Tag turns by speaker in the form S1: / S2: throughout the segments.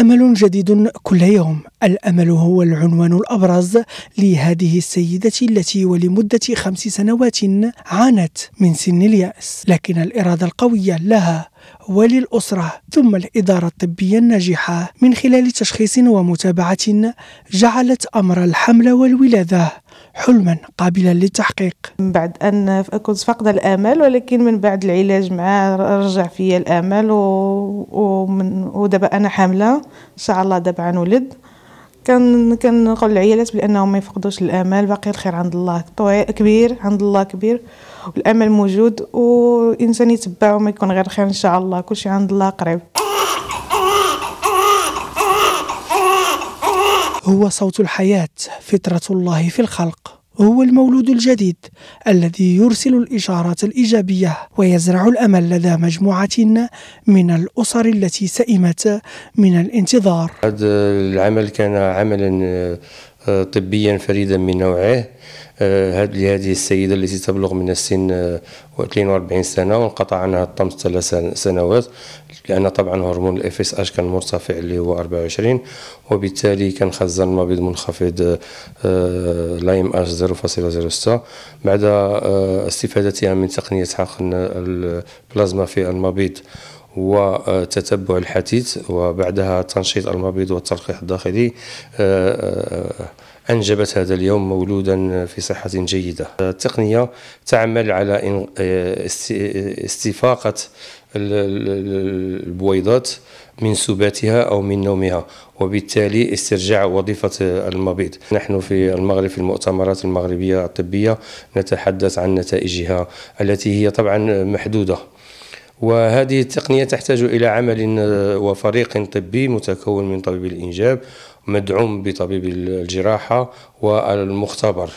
S1: امل جديد كل يوم الامل هو العنوان الابرز لهذه السيده التي ولمده خمس سنوات عانت من سن الياس لكن الاراده القويه لها وللأسرة ثم الإدارة الطبية الناجحة من خلال تشخيص ومتابعة جعلت أمر الحمل والولادة
S2: حلما قابلا للتحقيق من بعد أن كنت فقد الأمل ولكن من بعد العلاج مع رجع فيا الأمل و... ومن... ودابا أنا حاملة إن شاء الله دابا نولد كان كنقول للعيالات بانهم ما يفقدوش الامل باقي الخير عند الله كبير عند الله كبير والامل موجود والانسان يتبع وما يكون غير خير ان شاء الله كل شيء عند الله قريب هو صوت الحياة فطرة الله في
S1: الخلق هو المولود الجديد الذي يرسل الإشارات الإيجابية ويزرع الأمل لدى مجموعة من الأسر التي سئمت من الانتظار
S3: هذا العمل كان عملا آه، طبيا فريدا من نوعه آه، لهذه السيدة التي تبلغ من السن 42 آه، سنة وانقطع عنها الطمس ثلاث سنوات لأن طبعا هرمون الاف اس اش كان مرتفع اللي هو 24 وبالتالي كان خزان المبيض منخفض لايم اش 0.06 بعد آه، استفادتها من تقنية حقن البلازما في المبيض وتتبع آه، الحديث وبعدها تنشيط المبيض والتلقيح الداخلي آه، آه، أنجبت هذا اليوم مولودا في صحة جيدة التقنية تعمل على استفاقة البويضات من سباتها أو من نومها وبالتالي استرجاع وظيفة المبيض نحن في المغرب في المؤتمرات المغربية الطبية نتحدث عن نتائجها التي هي طبعا محدودة وهذه التقنية تحتاج إلى عمل آه، وفريق طبي متكون من طبيب الإنجاب مدعوم بطبيب الجراحة والمختبر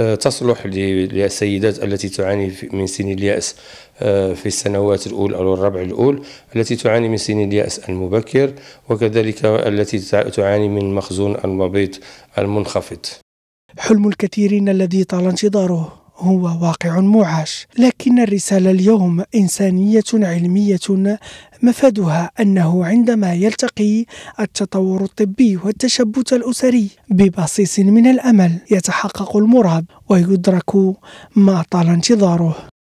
S3: آه، تصلح للسيدات التي تعاني من سن اليأس آه، في السنوات الأولى أو الربع الأول التي تعاني من سن اليأس المبكر وكذلك التي تعاني من مخزون المبيض المنخفض
S1: حلم الكثيرين الذي طال انتظاره هو واقع معاش لكن الرسالة اليوم إنسانية علمية مفادها أنه عندما يلتقي التطور الطبي والتشبت الأسري ببصيص من الأمل يتحقق المراد ويدرك ما طال انتظاره